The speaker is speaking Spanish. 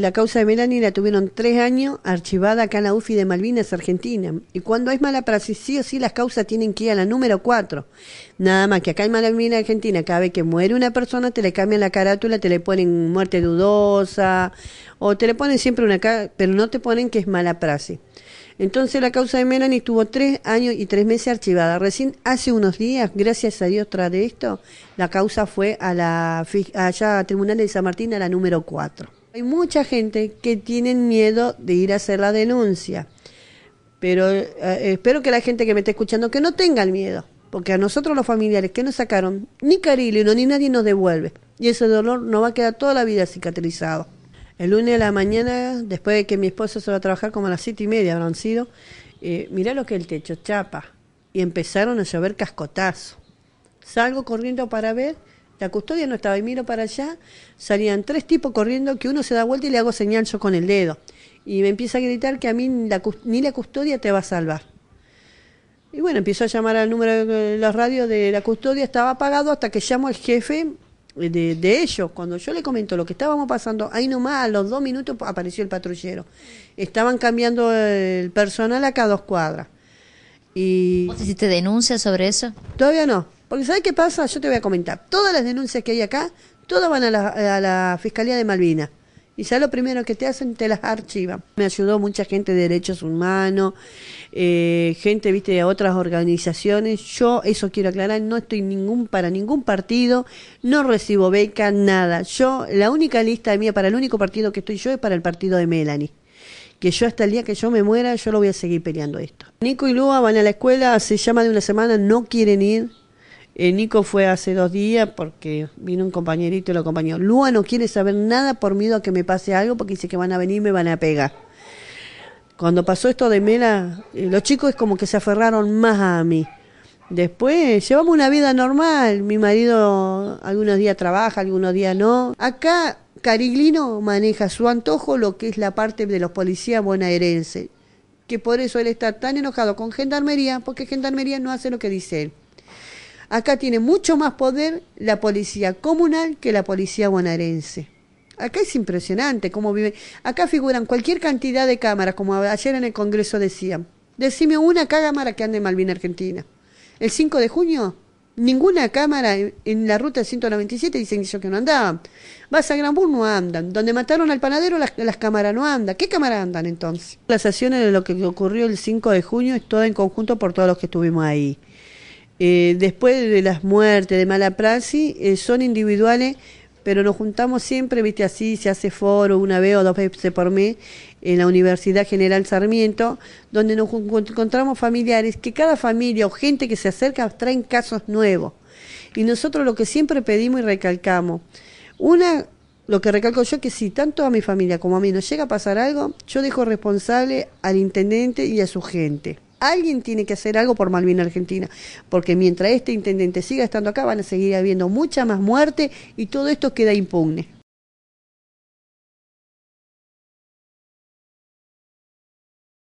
La causa de Melanie la tuvieron tres años archivada acá en la UFI de Malvinas, Argentina. Y cuando hay mala praxis, sí o sí las causas tienen que ir a la número cuatro. Nada más que acá en Malvinas, Argentina, cada vez que muere una persona, te le cambian la carátula, te le ponen muerte dudosa, o te le ponen siempre una cara, pero no te ponen que es mala praxis. Entonces la causa de Melanie estuvo tres años y tres meses archivada. Recién hace unos días, gracias a Dios tras de esto, la causa fue a la allá a Tribunal de San Martín a la número cuatro. Hay mucha gente que tiene miedo de ir a hacer la denuncia, pero eh, espero que la gente que me está escuchando que no tenga el miedo, porque a nosotros los familiares que nos sacaron ni Carilino ni nadie nos devuelve y ese dolor nos va a quedar toda la vida cicatrizado. El lunes de la mañana, después de que mi esposo se va a trabajar como a las siete y media habrán sido, eh, mirá lo que el techo chapa y empezaron a llover cascotazo. Salgo corriendo para ver la custodia no estaba y miro para allá, salían tres tipos corriendo que uno se da vuelta y le hago señal yo con el dedo. Y me empieza a gritar que a mí ni la custodia te va a salvar. Y bueno, empiezo a llamar al número de eh, la radio de la custodia, estaba apagado hasta que llamo al jefe eh, de, ellos. Cuando yo le comento lo que estábamos pasando, ahí nomás a los dos minutos apareció el patrullero. Estaban cambiando el personal a dos cuadras. Y... ¿Vos hiciste denuncia sobre eso? Todavía no. Porque ¿sabes qué pasa? Yo te voy a comentar. Todas las denuncias que hay acá, todas van a la, a la Fiscalía de Malvinas. Y ya lo primero que te hacen, te las archivan. Me ayudó mucha gente de derechos humanos, eh, gente, viste, de otras organizaciones. Yo, eso quiero aclarar, no estoy ningún para ningún partido, no recibo beca, nada. Yo, la única lista mía para el único partido que estoy yo es para el partido de Melanie que yo hasta el día que yo me muera, yo lo voy a seguir peleando esto. Nico y Lua van a la escuela, se llama de una semana, no quieren ir, eh, Nico fue hace dos días porque vino un compañerito y lo acompañó. Lua no quiere saber nada por miedo a que me pase algo porque dice que van a venir y me van a pegar. Cuando pasó esto de Mela, eh, los chicos es como que se aferraron más a mí. Después llevamos una vida normal. Mi marido algunos días trabaja, algunos días no. Acá Cariglino maneja su antojo lo que es la parte de los policías bonaerenses, que por eso él está tan enojado con Gendarmería, porque Gendarmería no hace lo que dice él. Acá tiene mucho más poder la policía comunal que la policía bonaerense. Acá es impresionante cómo viven. Acá figuran cualquier cantidad de cámaras, como ayer en el Congreso decían. Decime una cámara que ande en Malvin Argentina. El 5 de junio, ninguna cámara en, la ruta 197 dicen que no andaban. Vas a Granbur, no andan. Donde mataron al panadero, las, cámaras no andan. ¿Qué cámaras andan entonces? Las acciones de lo que ocurrió el 5 de junio es todo en conjunto por todos los que estuvimos ahí. Eh, después de las muertes, de mala praxis, eh, son individuales, pero nos juntamos siempre, viste, así se hace foro una vez o dos veces por mes en la Universidad General Sarmiento, donde nos encontramos familiares, que cada familia o gente que se acerca traen casos nuevos. Y nosotros lo que siempre pedimos y recalcamos, una, lo que recalco yo, que si tanto a mi familia como a mí nos llega a pasar algo, yo dejo responsable al intendente y a su gente alguien tiene que hacer algo por Malvinas Argentina, porque mientras este intendente siga estando acá van a seguir habiendo mucha más muerte y todo esto queda impugne.